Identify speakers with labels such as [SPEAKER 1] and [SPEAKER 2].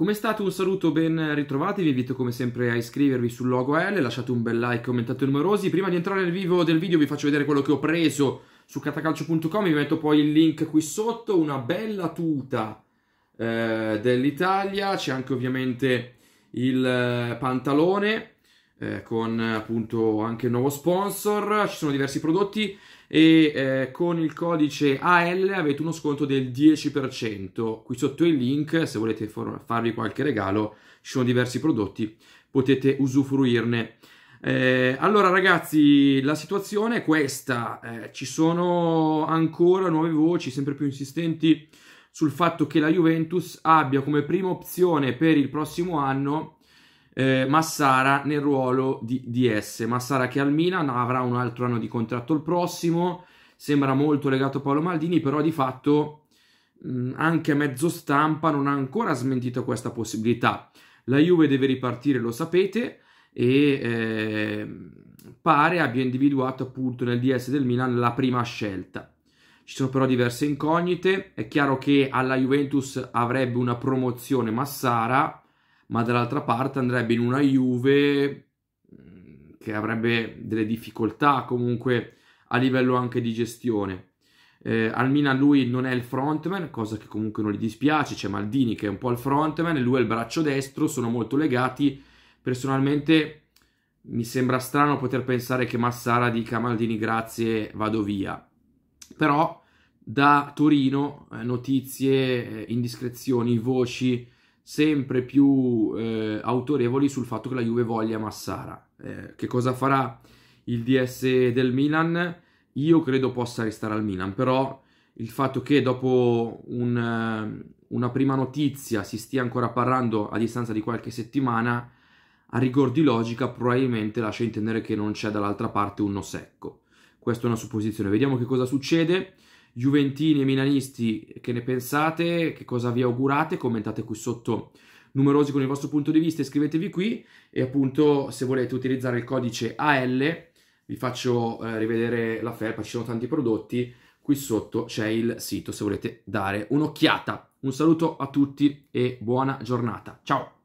[SPEAKER 1] Come stato Un saluto, ben ritrovati. Vi invito come sempre a iscrivervi sul logo L, lasciate un bel like, commentate numerosi. Prima di entrare nel vivo del video vi faccio vedere quello che ho preso su catacalcio.com, vi metto poi il link qui sotto, una bella tuta eh, dell'Italia, c'è anche ovviamente il eh, pantalone eh, con appunto anche il nuovo sponsor, ci sono diversi prodotti e eh, con il codice AL avete uno sconto del 10%. Qui sotto il link, se volete farvi qualche regalo, ci sono diversi prodotti, potete usufruirne. Eh, allora ragazzi, la situazione è questa, eh, ci sono ancora nuove voci sempre più insistenti sul fatto che la Juventus abbia come prima opzione per il prossimo anno eh, Massara nel ruolo di DS. Massara che al Milan avrà un altro anno di contratto il prossimo, sembra molto legato a Paolo Maldini, però di fatto mh, mm, anche mezzo stampa non ha ancora smentito questa possibilità. La Juve deve ripartire, lo sapete, e eh, pare abbia individuato appunto nel DS del Milan la prima scelta. Ci sono però diverse incognite, è chiaro che alla Juventus avrebbe una promozione Massara, ma dall'altra parte andrebbe in una Juve mm, che avrebbe delle difficoltà comunque a livello anche di gestione. Eh, al lui non è il frontman, cosa che comunque non gli dispiace, c'è Maldini che è un po' il frontman, lui è il braccio destro, sono molto legati. Personalmente mi sembra strano poter pensare che Massara dica Maldini grazie, vado via. Però da Torino eh, notizie, eh, indiscrezioni, voci sempre più eh, autorevoli sul fatto che la Juve voglia Massara. Eh, che cosa farà il DS del Milan? Io credo possa restare al Milan, però il fatto che dopo un, eh, una prima notizia si stia ancora parlando a distanza di qualche settimana, a rigor di logica probabilmente lascia intendere che non c'è dall'altra parte uno secco. Questa è una supposizione. Vediamo che cosa succede. Juventini e Milanisti, che ne pensate, che cosa vi augurate, commentate qui sotto numerosi con il vostro punto di vista, iscrivetevi qui e appunto se volete utilizzare il codice AL vi faccio eh, rivedere la felpa, ci sono tanti prodotti, qui sotto c'è il sito se volete dare un'occhiata. Un saluto a tutti e buona giornata. Ciao!